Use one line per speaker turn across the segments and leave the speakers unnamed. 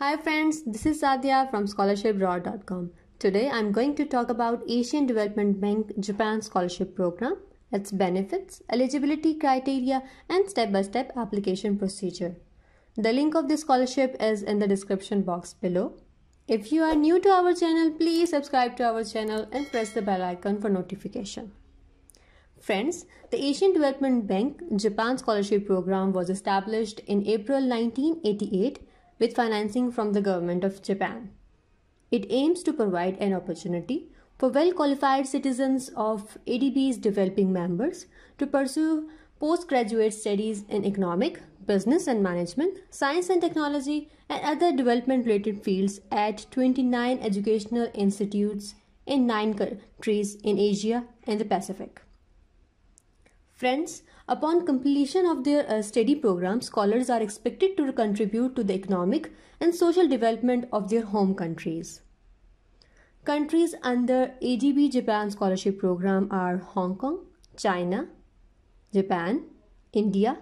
Hi friends, this is Sadhya from ScholarshipRaw.com. Today I'm going to talk about Asian Development Bank Japan Scholarship Program, its benefits, eligibility criteria and step-by-step application procedure. The link of the scholarship is in the description box below. If you are new to our channel, please subscribe to our channel and press the bell icon for notification. Friends, the Asian Development Bank Japan Scholarship Program was established in April 1988 with financing from the government of Japan. It aims to provide an opportunity for well qualified citizens of ADB's developing members to pursue postgraduate studies in economic, business and management, science and technology, and other development related fields at 29 educational institutes in 9 countries in Asia and the Pacific. Friends, Upon completion of their uh, study program, scholars are expected to contribute to the economic and social development of their home countries. Countries under ADB Japan Scholarship Program are Hong Kong, China, Japan, India,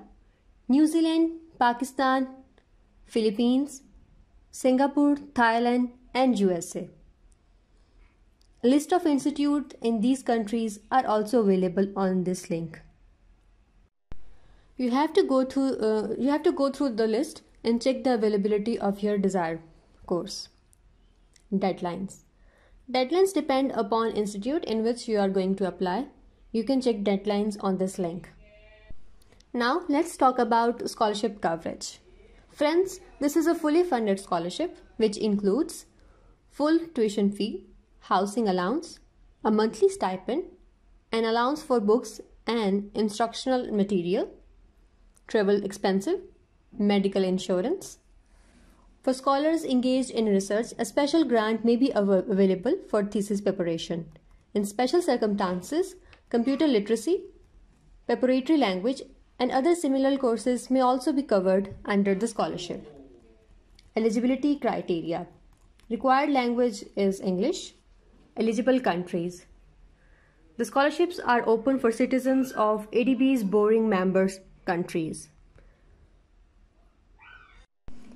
New Zealand, Pakistan, Philippines, Singapore, Thailand, and USA. List of institutes in these countries are also available on this link you have to go through uh, you have to go through the list and check the availability of your desired course deadlines deadlines depend upon institute in which you are going to apply you can check deadlines on this link now let's talk about scholarship coverage friends this is a fully funded scholarship which includes full tuition fee housing allowance a monthly stipend an allowance for books and instructional material travel expensive, medical insurance. For scholars engaged in research, a special grant may be av available for thesis preparation. In special circumstances, computer literacy, preparatory language, and other similar courses may also be covered under the scholarship. Eligibility criteria Required language is English. Eligible countries The scholarships are open for citizens of ADB's boring members countries.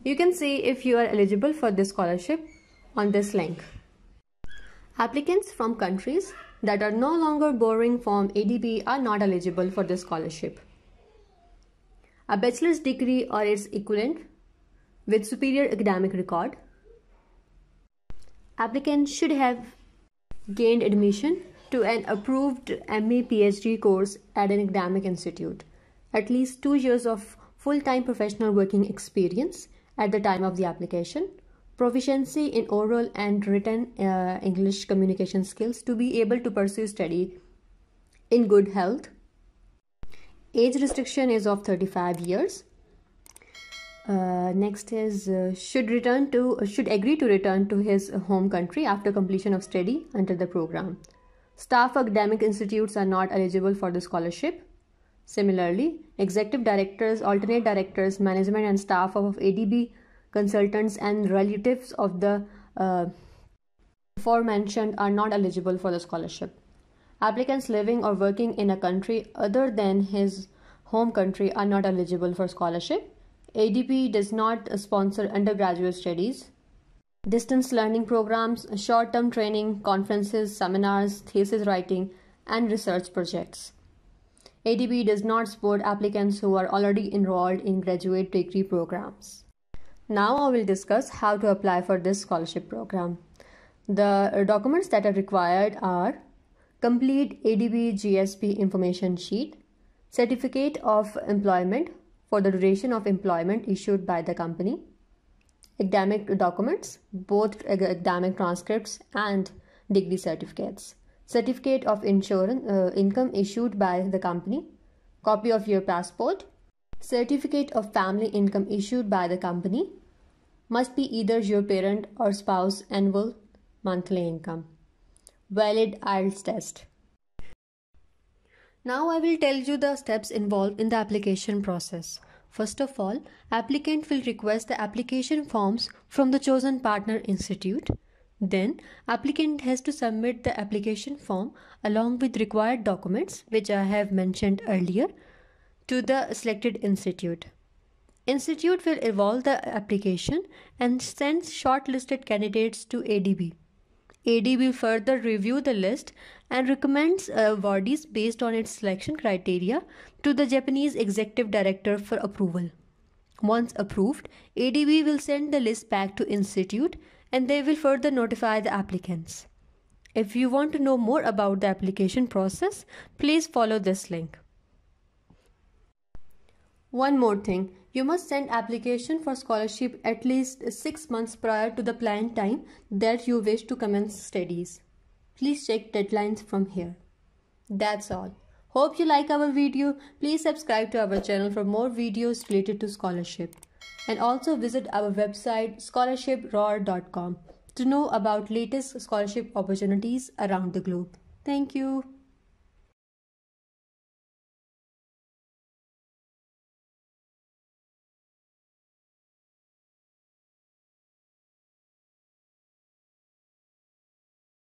You can see if you are eligible for this scholarship on this link. Applicants from countries that are no longer borrowing from ADB are not eligible for this scholarship. A bachelor's degree or its equivalent with superior academic record. Applicants should have gained admission to an approved MA PhD course at an academic institute at least two years of full time professional working experience at the time of the application, proficiency in oral and written uh, English communication skills to be able to pursue study in good health. Age restriction is of 35 years. Uh, next is uh, should return to uh, should agree to return to his home country after completion of study under the program. Staff academic institutes are not eligible for the scholarship Similarly, executive directors, alternate directors, management and staff of ADB consultants and relatives of the uh, aforementioned are not eligible for the scholarship. Applicants living or working in a country other than his home country are not eligible for scholarship. ADB does not sponsor undergraduate studies. Distance learning programs, short term training, conferences, seminars, thesis writing, and research projects. ADP does not support applicants who are already enrolled in graduate degree programs. Now I will discuss how to apply for this scholarship program. The documents that are required are complete ADB GSP information sheet, certificate of employment for the duration of employment issued by the company, academic documents, both academic transcripts and degree certificates certificate of insurance uh, income issued by the company, copy of your passport, certificate of family income issued by the company must be either your parent or spouse annual monthly income. Valid IELTS test. Now I will tell you the steps involved in the application process. First of all, applicant will request the application forms from the chosen partner institute. Then applicant has to submit the application form along with required documents which I have mentioned earlier to the selected institute. Institute will evolve the application and sends shortlisted candidates to ADB. ADB will further review the list and recommends awardees uh, based on its selection criteria to the Japanese Executive Director for approval. Once approved, ADB will send the list back to institute and they will further notify the applicants. If you want to know more about the application process, please follow this link. One more thing, you must send application for scholarship at least 6 months prior to the planned time that you wish to commence studies. Please check deadlines from here. That's all. Hope you like our video. Please subscribe to our channel for more videos related to scholarship and also visit our website scholarshiproar.com to know about latest scholarship opportunities around the globe. Thank you.